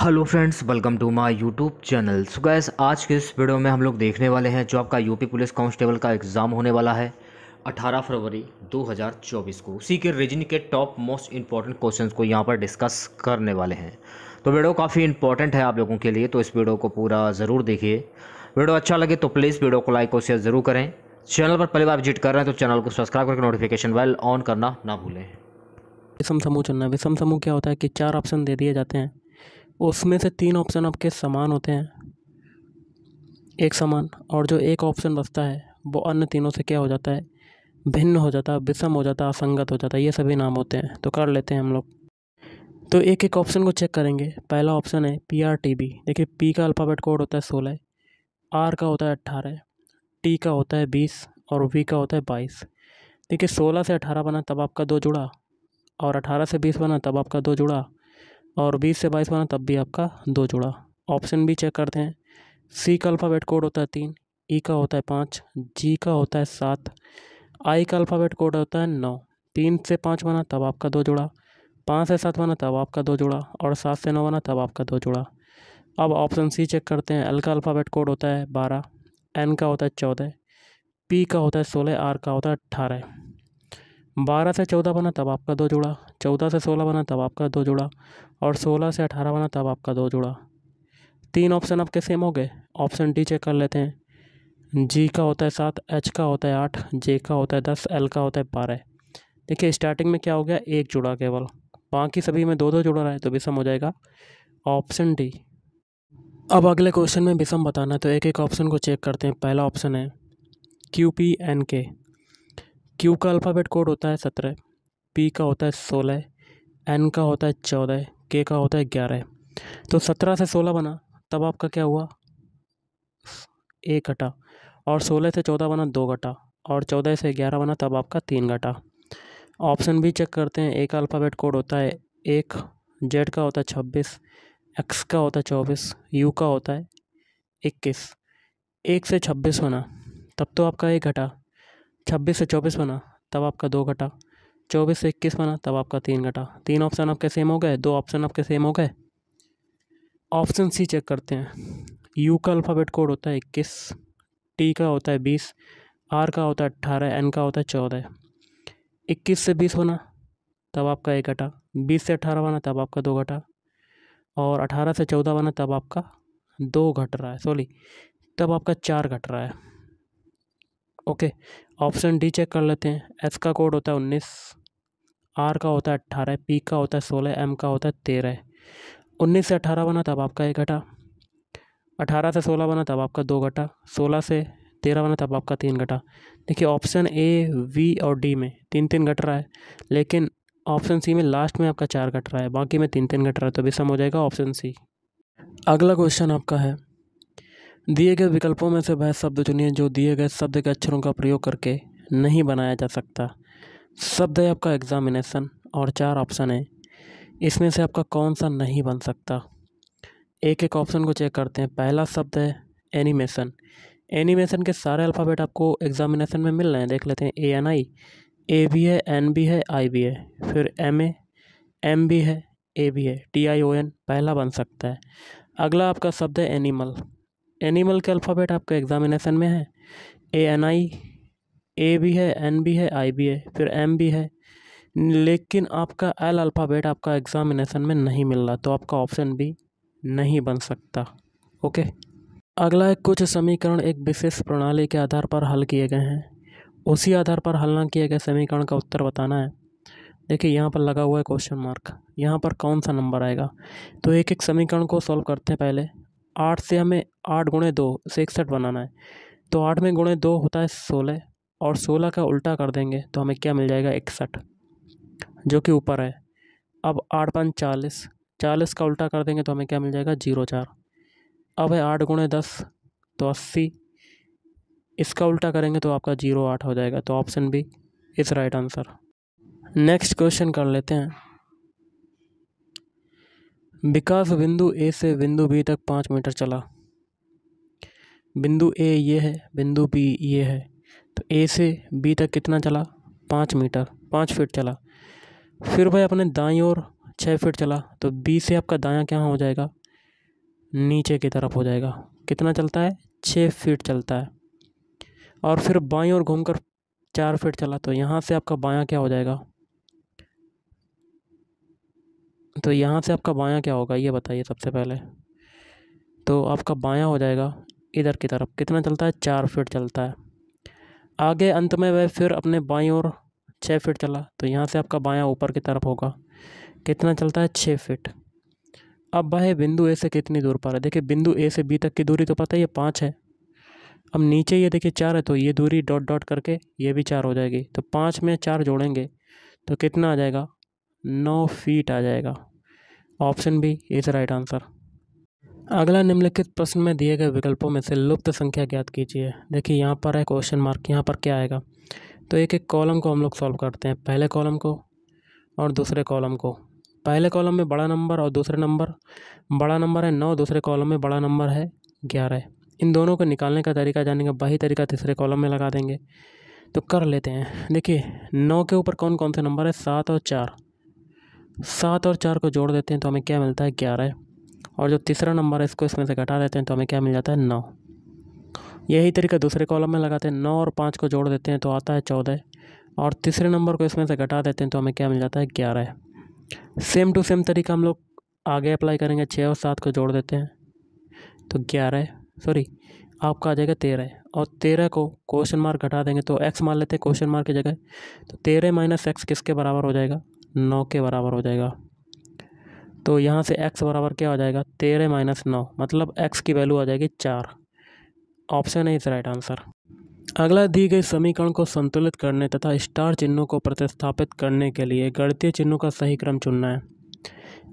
hello friends welcome to my YouTube channel so guys आज के इस वीडियो में हम लोग देखने वाले हैं जो आपका यूपी पुलिस कांस्टेबल का एग्ज़ाम होने वाला है 18 फरवरी 2024 को उसी के रीजन के टॉप मोस्ट इंपॉर्टेंट क्वेश्चन को यहाँ पर डिस्कस करने वाले हैं तो वीडियो काफ़ी इंपॉर्टेंट है आप लोगों के लिए तो इस वीडियो को पूरा ज़रूर देखिए वीडियो अच्छा लगे तो प्लीज़ वीडियो को लाइक और शेयर ज़रूर करें चैनल पर पहली बार विजिट कर रहे हैं तो चैनल को सब्सक्राइब करके नोटिफिकेशन बेल ऑन करना ना भूलें विषम समूह चुनना विषम समूह क्या होता है कि चार ऑप्शन दे दिए जाते हैं उसमें से तीन ऑप्शन आपके समान होते हैं एक समान और जो एक ऑप्शन बचता है वो अन्य तीनों से क्या हो जाता है भिन्न हो जाता है विषम हो जाता है असंगत हो जाता है ये सभी नाम होते हैं तो कर लेते हैं हम लोग तो एक एक ऑप्शन को चेक करेंगे पहला ऑप्शन है पी आर टी बी देखिए पी का अल्फ़ाबेट कोड होता है सोलह आर का होता है अट्ठारह टी का होता है बीस और वी का होता है बाईस देखिए सोलह से अठारह बना तब आपका दो जुड़ा और अठारह से बीस बना तब आपका दो जुड़ा और बीस से बाईस बना तब भी आपका दो जुड़ा ऑप्शन भी चेक करते हैं सी का अल्फ़ाबेट कोड होता है तीन ई e का होता है पाँच जी का होता है सात आई का अल्फ़ाबेट कोड होता है नौ तीन से पाँच बना तब आपका दो जुड़ा पाँच से सात बना तब आपका दो जुड़ा और सात से नौ बना तब आपका दो जुड़ा अब ऑप्शन सी चेक करते हैं एल का अल्फ़ाबेट कोड होता है बारह एन का होता है चौदह पी का होता है सोलह आर का होता है अट्ठारह बारह से चौदह बना तब आपका दो जोड़ा चौदह से सोलह बना तब आपका दो जोड़ा और सोलह से अठारह बना तब आपका दो जोड़ा तीन ऑप्शन आपके सेम हो गए ऑप्शन डी चेक कर लेते हैं जी का होता है सात एच का होता है आठ जे का होता है दस एल का होता है बारह देखिए स्टार्टिंग में क्या हो गया एक जुड़ा केवल बाकी सभी में दो दो जुड़ा रहा है तो विषम हो जाएगा ऑप्शन डी अब अगले क्वेश्चन में विषम बताना है तो एक एक ऑप्शन को चेक करते हैं पहला ऑप्शन है क्यू पी एन के क्यू का अल्फ़ाबेट कोड होता है सत्रह पी का होता है सोलह एन का होता है चौदह के का होता है ग्यारह तो सत्रह से सोलह बना तब आपका क्या हुआ एक घटा और सोलह से चौदह बना दो घटा और चौदह से ग्यारह बना तब आपका तीन घटा ऑप्शन भी चेक करते हैं एक का अल्फ़ाबेट कोड होता है एक जेड का होता है छब्बीस एक्स का होता है चौबीस यू का होता है इक्कीस एक से छब्बीस बना तब तो आपका एक घटा छब्बीस से चौबीस बना तब आपका दो घटा चौबीस से इक्कीस बना तब आपका तीन घटा तीन ऑप्शन आपके सेम हो गए दो ऑप्शन आपके सेम हो गए ऑप्शन सी चेक करते हैं यू का अल्फ़ाबेट कोड होता है इक्कीस टी का होता है बीस आर का होता है अट्ठारह एन का होता है चौदह इक्कीस से बीस होना तब आपका एक घटा बीस से अठारह बना तब आपका दो घटा और अठारह से चौदह बना तब आपका दो घट रहा है सॉरी तब आपका चार घट रहा है ओके ऑप्शन डी चेक कर लेते हैं एस का कोड होता है उन्नीस आर का होता है अट्ठारह पी का होता है सोलह एम का होता है तेरह उन्नीस से अठारह बना तब आपका एक घटा अठारह से सोलह बना तब आपका दो घटा सोलह से तेरह बना तब आपका तीन घटा देखिए ऑप्शन ए वी और डी में तीन तीन घट रहा है लेकिन ऑप्शन सी में लास्ट में आपका चार घट रहा है बाकी में तीन तीन घट रहा है तो भी सम हो जाएगा ऑप्शन सी अगला क्वेश्चन आपका है दिए गए विकल्पों में से वह शब्द चुनिए जो दिए गए शब्द के अक्षरों का प्रयोग करके नहीं बनाया जा सकता शब्द है आपका एग्ज़ामिनेसन और चार ऑप्शन है इसमें से आपका कौन सा नहीं बन सकता एक एक ऑप्शन को चेक करते हैं पहला शब्द है एनिमेशन एनिमेशन के सारे अल्फ़ाबेट आपको एग्जामिनेशन में मिल रहे हैं देख लेते हैं A N I A B है एन बी है आई भी है फिर एम ए एम बी है ए बी है टी आई ओ एन पहला बन सकता है अगला आपका शब्द है एनिमल एनिमल के अल्फ़ाबेट आपका एग्ज़ामिनेशन में है ए एन आई ए भी है एन भी है आई भी है फिर एम भी है लेकिन आपका एल अल्फ़ाबेट आपका एग्ज़ामिनेशन में नहीं मिल रहा तो आपका ऑप्शन भी नहीं बन सकता ओके अगला एक कुछ समीकरण एक विशेष प्रणाली के आधार पर हल किए गए हैं उसी आधार पर हल ना किए गए समीकरण का उत्तर बताना है देखिए यहाँ पर लगा हुआ है क्वेश्चन मार्क यहाँ पर कौन सा नंबर आएगा तो एक एक समीकरण को सॉल्व करते हैं पहले आठ से हमें आठ गुणे दो से इकसठ बनाना है तो आठ में गुणे दो होता है सोलह और सोलह का उल्टा कर देंगे तो हमें क्या मिल जाएगा इकसठ जो कि ऊपर है अब आठ पाँच चालीस चालीस का उल्टा कर देंगे तो हमें क्या मिल जाएगा जीरो चार अब है आठ गुणे दस तो अस्सी इसका उल्टा करेंगे तो आपका जीरो आठ हो जाएगा तो option B is right answer next question कर लेते हैं विकास बिंदु ए से बिंदु बी तक पाँच मीटर चला बिंदु ए ये है बिंदु बी ये है तो ए से बी तक कितना चला पाँच मीटर पाँच फीट चला फिर भाई अपने दाई और छः फीट चला तो बी से आपका दाया क्या हो जाएगा नीचे की तरफ हो जाएगा कितना चलता है छः फीट चलता है और फिर बाई और घूमकर चार फीट चला तो यहाँ से आपका बायां क्या हो जाएगा तो यहाँ से आपका बायां क्या होगा ये बताइए सबसे पहले तो आपका बायां हो जाएगा इधर की तरफ कितना चलता है चार फिट चलता है आगे अंत में वह फिर अपने बाई और छः फिट चला तो यहाँ से आपका बायां ऊपर की तरफ होगा कितना चलता है छः फिट अब वह बिंदु ए से कितनी दूर पर है देखिए बिंदु ए से बी तक की दूरी तो पता है ये पाँच है अब नीचे ये देखिए चार है तो ये दूरी डॉट डॉट करके ये भी चार हो जाएगी तो पाँच में चार जोड़ेंगे तो कितना आ जाएगा नौ फीट आ जाएगा option B is right answer अगला निम्नलिखित प्रश्न में दिए गए विकल्पों में से लुप्त संख्या ज्ञात कीजिए देखिए यहाँ पर है क्वेश्चन मार्क यहाँ पर क्या आएगा तो एक एक कॉलम को हम लोग सॉल्व करते हैं पहले कॉलम को और दूसरे कॉलम को पहले कॉलम में बड़ा नंबर और दूसरे नंबर बड़ा नंबर है नौ दूसरे कॉलम में बड़ा नंबर है ग्यारह इन दोनों को निकालने का तरीका जानेंगे वही तरीका तीसरे कॉलम में लगा देंगे तो कर लेते हैं देखिए नौ के ऊपर कौन कौन से नंबर है सात और चार सात और चार को जोड़ देते हैं तो हमें क्या मिलता है ग्यारह और जो तीसरा नंबर है इसको इसमें से घटा देते हैं तो हमें क्या मिल जाता है नौ यही तरीका दूसरे कॉलम में लगाते हैं नौ और पाँच को जोड़ देते हैं तो आता है चौदह और तीसरे नंबर को इसमें से घटा देते हैं तो हमें क्या मिल जाता है ग्यारह सेम टू सेम तरीका हम लोग आगे अप्लाई करेंगे छः और सात को जोड़ देते हैं तो ग्यारह सॉरी आपका आ जाएगा तेरह और तेरह को क्वेश्चन मार्क घटा देंगे तो एक्स मान लेते हैं क्वेश्चन मार्क की जगह तो तेरह माइनस एक्स किसके बराबर हो जाएगा नौ के बराबर हो जाएगा तो यहाँ से x बराबर क्या हो जाएगा तेरह माइनस नौ मतलब x की वैल्यू आ जाएगी चार ऑप्शन है इस राइट आंसर अगला दी गई समीकरण को संतुलित करने तथा स्टार चिन्हों को प्रतिस्थापित करने के लिए गणितीय चिन्हों का सही क्रम चुनना है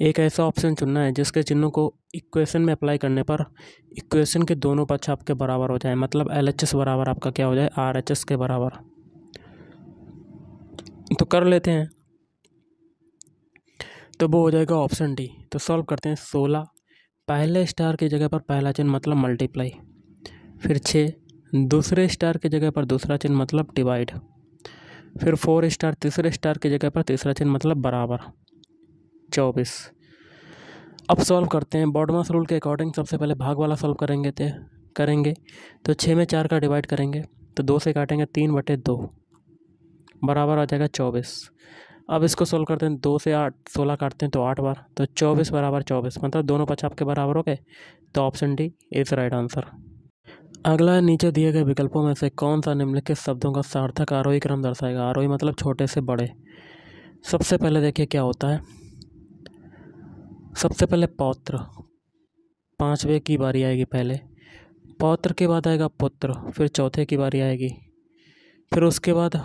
एक ऐसा ऑप्शन चुनना है जिसके चिन्हों को इक्वेशन में अप्लाई करने पर इक्वेशन के दोनों पक्ष आपके बराबर हो जाए मतलब एल बराबर आपका क्या हो जाए आर के बराबर तो कर लेते हैं तो वो हो जाएगा ऑप्शन डी तो सॉल्व करते हैं सोलह पहले स्टार की जगह पर पहला चिन्ह मतलब मल्टीप्लाई फिर छः दूसरे स्टार की जगह पर दूसरा चिन्ह मतलब डिवाइड फिर फोर स्टार तीसरे स्टार की जगह पर तीसरा चिन्ह मतलब बराबर चौबीस अब सॉल्व करते हैं बॉडमास रूल के अकॉर्डिंग सबसे पहले भाग वाला सॉल्व करेंगे थे करेंगे तो छः में चार का डिवाइड करेंगे तो दो से काटेंगे तीन बटे दो बराबर आ जाएगा चौबीस अब इसको सोल्व करते हैं दो से आठ सोलह काटते हैं तो आठ बार तो चौबीस बराबर चौबीस मतलब दोनों पचाप के बराबर हो गए तो option D is right answer अगला नीचे दिए गए विकल्पों में से कौन सा निम्नलिखित शब्दों का सार्थक आरोही क्रम दर्शाएगा आरोही मतलब छोटे से बड़े सबसे पहले देखिए क्या होता है सबसे पहले पौत्र पाँचवें की बारी आएगी पहले पौत्र के बाद आएगा पुत्र फिर चौथे की बारी आएगी फिर उसके बाद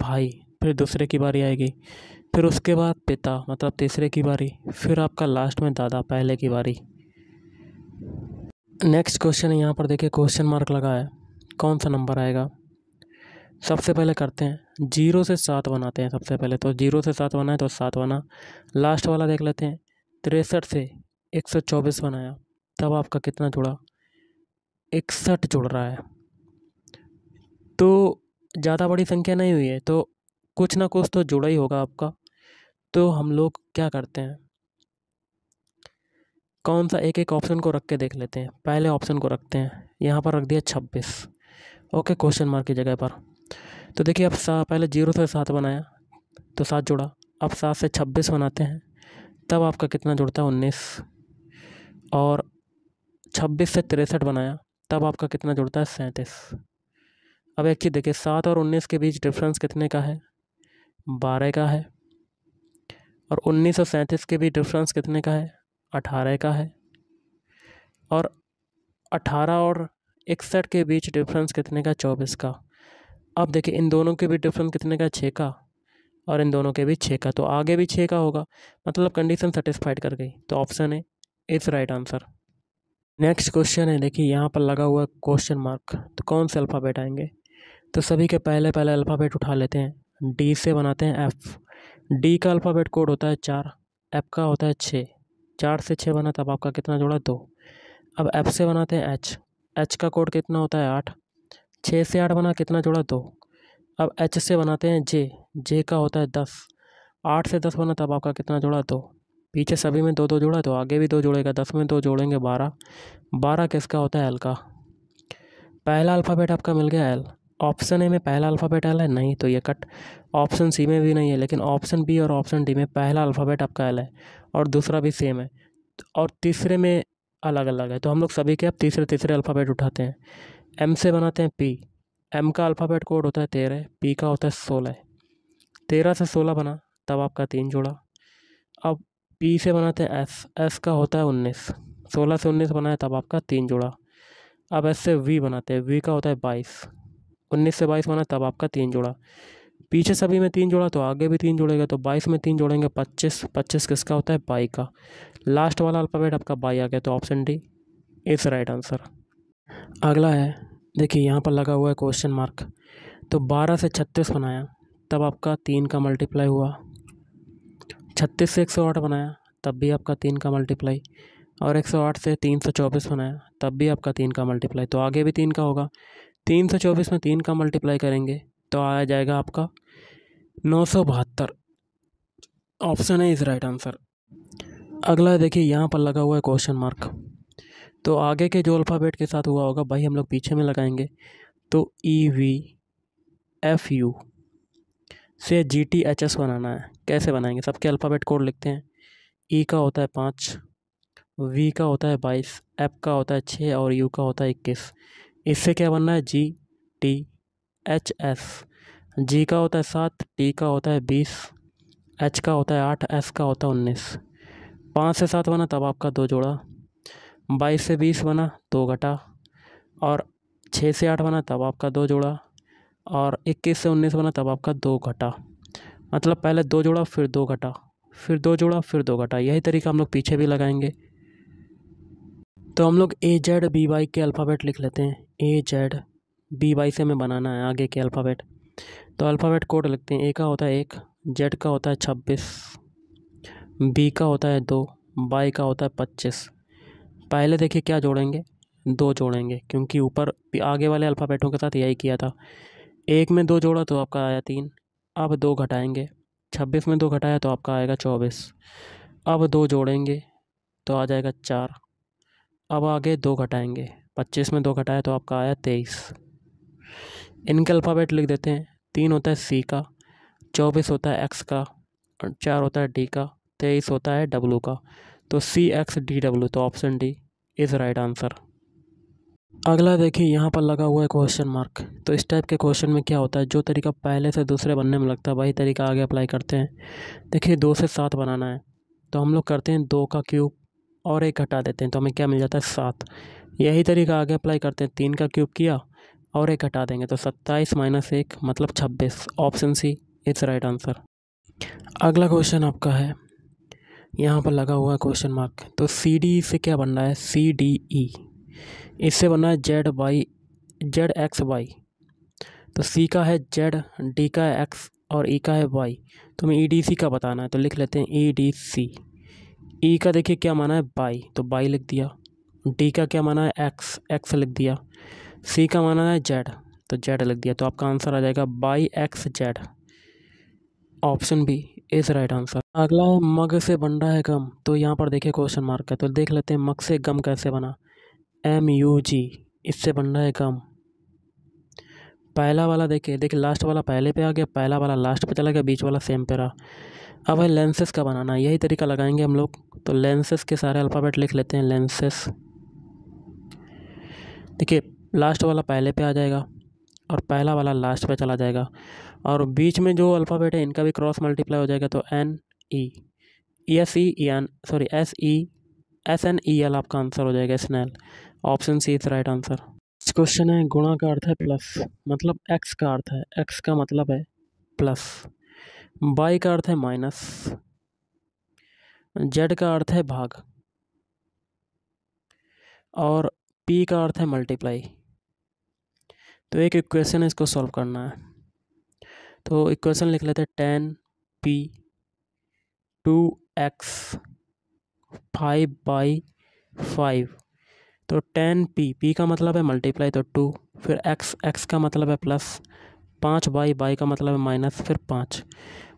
भाई फिर दूसरे की बारी आएगी फिर उसके बाद पिता मतलब तीसरे की बारी फिर आपका लास्ट में दादा पहले की बारी नेक्स्ट क्वेश्चन यहाँ पर देखिए क्वेश्चन मार्क लगा है कौन सा नंबर आएगा सबसे पहले करते हैं जीरो से सात बनाते हैं सबसे पहले तो जीरो से सात बनाए तो सात बना लास्ट वाला देख लेते हैं तिरसठ से एक सौ चौबीस बनाया तब आपका कितना जुड़ा इकसठ जुड़ रहा है तो ज़्यादा बड़ी संख्या नहीं हुई है तो कुछ ना कुछ तो जुड़ा ही होगा आपका तो हम लोग क्या करते हैं कौन सा एक एक ऑप्शन को रख के देख लेते हैं पहले ऑप्शन को रखते हैं यहाँ पर रख दिया छब्बीस ओके क्वेश्चन मार्क की जगह पर तो देखिए अब सा पहले जीरो से सात बनाया तो सात जुड़ा अब सात से छब्बीस बनाते हैं तब आपका कितना जुड़ता है उन्नीस और छब्बीस से तिरसठ बनाया तब आपका कितना जुड़ता है सैंतीस अब एक चीज़ देखिए सात और उन्नीस के बीच डिफरेंस कितने का है बारह का है और उन्नीस सौ सैंतीस के भी डिफरेंस कितने का है अठारह का है और अठारह और इकसठ के बीच डिफरेंस कितने का चौबीस का अब देखिए इन दोनों के भी डिफरेंस कितने का छः का और इन दोनों के भी छः का तो आगे भी छः का होगा मतलब कंडीशन सेटिस्फाइड कर गई तो ऑप्शन है is right answer next question है देखिए यहाँ पर लगा हुआ क्वेश्चन मार्क तो कौन से अल्फ़ाबेट आएंगे तो सभी के पहले पहले अल्फ़ाबेट उठा लेते हैं डी से बनाते हैं एफ़ डी का अल्फ़ाबेट कोड होता है चार एफ़ का होता है छः चार से छः बना तब आपका कितना जोड़ा दो अब एफ़ से बनाते हैं एच एच का कोड कितना होता है आठ छः से आठ बना कितना जोड़ा दो अब एच से बनाते हैं जे जे का होता है दस आठ से दस बना तब आपका कितना जोड़ा दो पीछे सभी में दो दो जोड़ा तो आगे भी दो जोड़ेगा दस में दो जोड़ेंगे बारह बारह किसका होता है एल का पहला अल्फ़ाबेट आपका मिल गया एल ऑप्शन ए में पहला अल्फ़ाबेट एल है नहीं तो ये कट ऑप्शन सी में भी नहीं है लेकिन ऑप्शन बी और ऑप्शन डी में पहला अल्फ़ाबेट आपका एल है और दूसरा भी सेम है और तीसरे में अलग अलग है तो हम लोग सभी के अब तीसरे तीसरे अल्फ़ाबेट उठाते हैं एम से बनाते हैं पी एम का अल्फ़ाबेट कोड होता है तेरह पी का होता है सोलह तेरह से सोलह बना तब आपका तीन जोड़ा अब पी से बनाते हैं एस एस का होता है उन्नीस सोलह से उन्नीस बनाए तब आपका तीन जोड़ा अब एस से वी बनाते हैं वी का होता है बाईस उन्नीस से बाईस बना तब आपका तीन जोड़ा पीछे सभी में तीन जोड़ा तो आगे भी तीन जोड़ेगा तो बाईस में तीन जोड़ेंगे पच्चीस पच्चीस किसका होता है बाई का लास्ट वाला अल्फ़ाबेट आपका बाई आ गया तो option D is right answer अगला है देखिए यहाँ पर लगा हुआ है क्वेश्चन मार्क तो बारह से छत्तीस बनाया तब आपका तीन का मल्टीप्लाई हुआ छत्तीस से एक सौ आठ बनाया तब भी आपका तीन का मल्टीप्लाई और एक सौ आठ से तीन सौ चौबीस बनाया तब भी आपका तीन का मल्टीप्लाई तो आगे भी तीन का होगा तीन सौ चौबीस में तीन का मल्टीप्लाई करेंगे तो आ जाएगा आपका नौ सौ बहत्तर ऑप्शन है इज़ राइट आंसर अगला देखिए यहाँ पर लगा हुआ है क्वेश्चन मार्क तो आगे के जो अल्फ़ाबेट के साथ हुआ होगा भाई हम लोग पीछे में लगाएंगे तो ई वी एफ़ यू से जी टी एच एस बनाना है कैसे बनाएंगे सबके अल्फ़ाबेट कोड लिखते हैं ई e का होता है पाँच वी का होता है बाईस एफ का होता है छः और यू का होता है इक्कीस इससे क्या बनना है G T H S G का होता है सात टी का होता है बीस एच का होता है आठ एस का होता है उन्नीस पाँच से सात बना तब आपका दो जोड़ा बाईस से बीस बना दो घटा और छः से आठ बना तब आपका दो जोड़ा और इक्कीस से उन्नीस बना तब आपका दो घटा मतलब पहले दो जोड़ा फिर दो घटा फिर दो जोड़ा फिर दो घटा यही तरीका हम लोग पीछे भी लगाएंगे तो हम लोग ए जेड बी वाई के अल्फ़ाबेट लिख लेते हैं ए जेड बी वाई से हमें बनाना है आगे के अल्फ़ाबेट तो अल्फ़ाबेट कोड लिखते हैं ए का होता है एक जेड का होता है छब्बीस बी का होता है दो बाई का होता है पच्चीस पहले देखिए क्या जोड़ेंगे दो जोड़ेंगे क्योंकि ऊपर आगे वाले अल्फ़ाबेटों के साथ यही किया था एक में दो जोड़ा तो आपका आया तीन अब दो घटाएंगे छब्बीस में दो घटाया तो आपका आएगा चौबीस अब दो जोड़ेंगे तो आ जाएगा चार अब आगे दो घटाएंगे पच्चीस में दो घटाया तो आपका आया तेईस इनके अल्फ़ाबेट लिख देते हैं तीन होता है सी का चौबीस होता है एक्स का और चार होता है डी का तेईस होता है डब्लू का तो सी एक्स डी डब्लू तो option D is right answer अगला देखिए यहाँ पर लगा हुआ है क्वेश्चन मार्क तो इस टाइप के क्वेश्चन में क्या होता है जो तरीका पहले से दूसरे बनने में लगता है वही तरीका आगे अप्लाई करते हैं देखिए दो से सात बनाना है तो हम लोग करते हैं दो का क्यूब और एक घटा देते हैं तो हमें क्या मिल जाता है सात यही तरीका आगे अप्लाई करते हैं तीन का क्यूब किया और एक घटा देंगे तो सत्ताईस माइनस एक मतलब छब्बीस option C it's right answer अगला क्वेश्चन आपका है यहाँ पर लगा हुआ है क्वेश्चन मार्क तो सी डी ई से क्या बन रहा है सी डी ई इससे बनना है Z Y Z X Y तो सी का है जेड डी का है एक्स और ई e का है वाई तो हमें ई डी सी का बताना है तो लिख लेते हैं ई डी सी ई e का देखिए क्या माना है बाई तो बाई लिख दिया डी का क्या माना है एक्स एक्स लिख दिया सी का माना है जेड तो जेड लिख दिया तो आपका आंसर आ जाएगा by X Z option B is right answer अगला है मग से बन रहा है गम तो यहाँ पर देखिए क्वेश्चन मार्क है तो देख लेते हैं मग से गम कैसे बना एम यू जी इससे बन रहा है गम पहला वाला देखिए देखिए लास्ट वाला पहले पे आ गया पहला वाला लास्ट पे चला गया बीच वाला सेम पे रहा अब है लेंसेस का बनाना यही तरीका लगाएंगे हम लोग तो लेंसेस के सारे अल्फ़ाबेट लिख लेते हैं लेंसेस देखिए लास्ट वाला पहले पे आ जाएगा और पहला वाला लास्ट पे चला जाएगा और बीच में जो अल्फ़ाबेट है इनका भी क्रॉस मल्टीप्लाई हो जाएगा तो N E S E N sorry S E S N E L आपका आंसर हो जाएगा snail option C is right answer इस क्वेश्चन है गुणा का अर्थ है प्लस मतलब एक्स का अर्थ है एक्स का मतलब है प्लस बाई का अर्थ है माइनस जेड का अर्थ है भाग और पी का अर्थ है मल्टीप्लाई तो एक इक्वेशन है इसको सॉल्व करना है तो इक्वेशन लिख लेते हैं ten P two X five by five तो टेन पी पी का मतलब है मल्टीप्लाई तो टू फिर एक्स एक्स का मतलब है प्लस पाँच बाई बाई का मतलब है माइनस फिर पाँच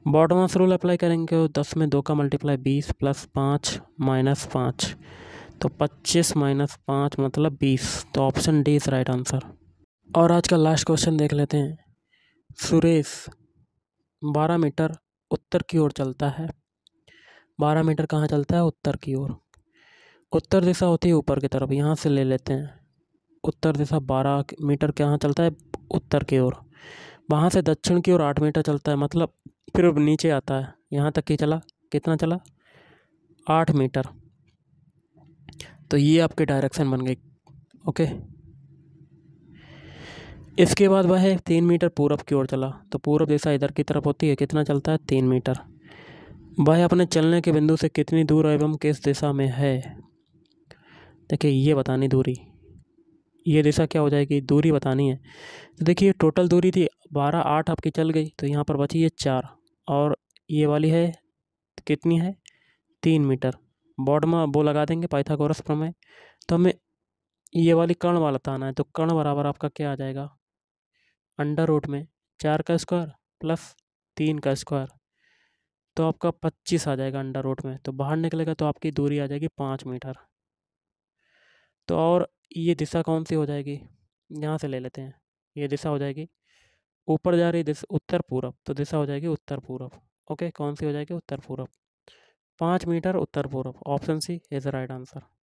बॉटमास रूल अप्लाई करेंगे दस में दो का मल्टीप्लाई बीस प्लस पाँच माइनस पाँच तो पच्चीस माइनस पाँच मतलब बीस तो option D is right answer और आज का लास्ट क्वेश्चन देख लेते हैं सुरेश बारह मीटर उत्तर की ओर चलता है बारह मीटर कहाँ चलता है उत्तर की ओर उत्तर दिशा होती है ऊपर की तरफ यहाँ से ले लेते हैं उत्तर दिशा बारह मीटर कहाँ चलता है उत्तर की ओर वहाँ से दक्षिण की ओर आठ मीटर चलता है मतलब फिर अब नीचे आता है यहाँ तक ही चला कितना चला आठ मीटर तो ये आपके डायरेक्शन बन गई ओके इसके बाद वह है तीन मीटर पूरब की ओर चला तो पूरब दिशा इधर की तरफ होती है कितना चलता है तीन मीटर वह अपने चलने के बिंदु से कितनी दूर एवं किस दिशा में है देखिए ये बतानी दूरी ये दिशा क्या हो जाएगी दूरी बतानी है तो देखिए टोटल दूरी थी बारह आठ आपकी चल गई तो यहाँ पर बची है चार और ये वाली है कितनी है तीन मीटर बॉड में वो लगा देंगे पाइथागोरस प्रमेय तो हमें ये वाली कर्ण वाला ताना है तो कर्ण बराबर आपका क्या आ जाएगा अंडर रूट में चार का स्क्वायर प्लस तीन का स्क्वायर तो आपका पच्चीस आ जाएगा अंडर रूट में तो बाहर निकलेगा तो आपकी दूरी आ जाएगी पाँच मीटर तो और ये दिशा कौन सी हो जाएगी यहाँ से ले लेते हैं ये दिशा हो जाएगी ऊपर जा रही दिशा उत्तर पूरब तो दिशा हो जाएगी उत्तर पूर्व ओके कौन सी हो जाएगी उत्तर पूर्व पाँच मीटर उत्तर पूर्व option C is the right answer